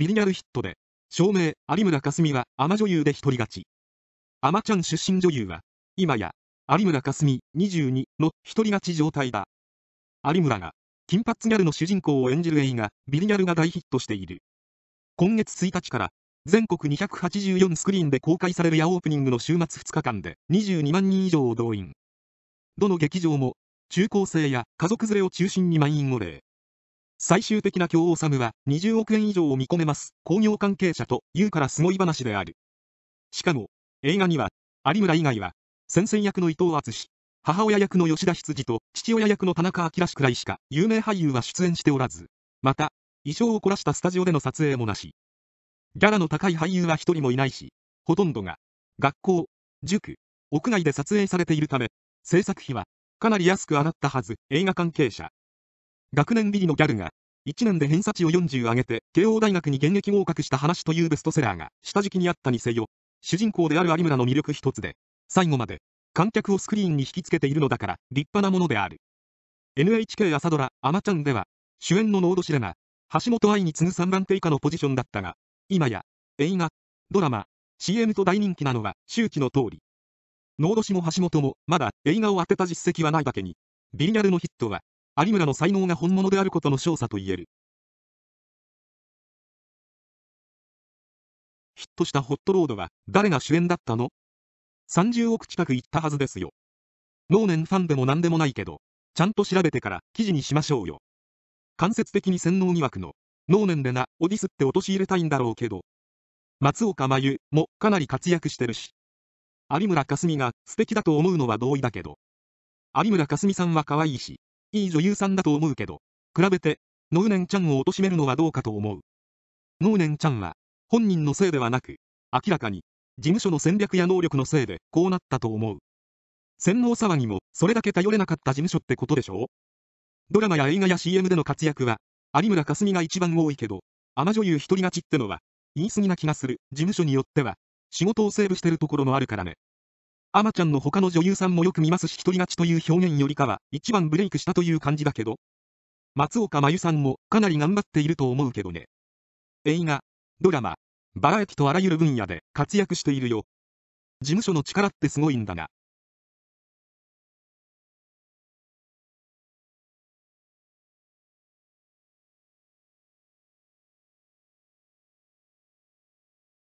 ビリヤルヒットで、照明、有村架純はアマ女優で一人勝ち。アマちゃん出身女優は、今や、有村架純22の一人勝ち状態だ。有村が、金髪ギャルの主人公を演じる映画、ビリギャルが大ヒットしている。今月1日から、全国284スクリーンで公開されるやオープニングの週末2日間で22万人以上を動員。どの劇場も、中高生や家族連れを中心に満員御礼。最終的な京治は20億円以上を見込めます。工業関係者と言うからすごい話である。しかも、映画には、有村以外は、先生役の伊藤敦史、母親役の吉田羊と父親役の田中明くらいしか有名俳優は出演しておらず、また、衣装を凝らしたスタジオでの撮影もなし。ギャラの高い俳優は一人もいないし、ほとんどが、学校、塾、屋外で撮影されているため、制作費は、かなり安く上がったはず、映画関係者、学年ビリのギャルが、1年で偏差値を40上げて、慶応大学に現役合格した話というベストセラーが、下敷きにあったにせよ、主人公である有村の魅力一つで、最後まで、観客をスクリーンに引きつけているのだから、立派なものである。NHK 朝ドラ、あまちゃんでは、主演のノードシレが、橋本愛に次ぐ3番手以下のポジションだったが、今や、映画、ドラマ、CM と大人気なのは、周知の通り。ノード氏も橋本も、まだ映画を当てた実績はないだけに、ビリヤルのヒットは、有村の才能が本物であることの証左と言える。ヒットしたホットロードは誰が主演だったの ?30 億近く行ったはずですよ。能年ファンでも何でもないけど、ちゃんと調べてから記事にしましょうよ。間接的に洗脳疑惑の、能年でな、オディスって陥れたいんだろうけど。松岡真優もかなり活躍してるし。有村架純が素敵だと思うのは同意だけど。有村架純さんは可愛いし、いい女優さんだと思うけど、比べて、ノウネンちゃんを貶めるのはどうかと思う。ノウネンちゃんは、本人のせいではなく、明らかに、事務所の戦略や能力のせいで、こうなったと思う。洗脳騒ぎも、それだけ頼れなかった事務所ってことでしょドラマや映画や CM での活躍は、有村架純が一番多いけど、甘女優一人勝ちってのは、言い過ぎな気がする、事務所によっては、仕事をセーブしてるところもあるからね。アマちゃんの他の女優さんもよく見ますし一人勝ちという表現よりかは、一番ブレイクしたという感じだけど。松岡真由さんもかなり頑張っていると思うけどね。映画、ドラマ、バラエティとあらゆる分野で活躍しているよ。事務所の力ってすごいんだな。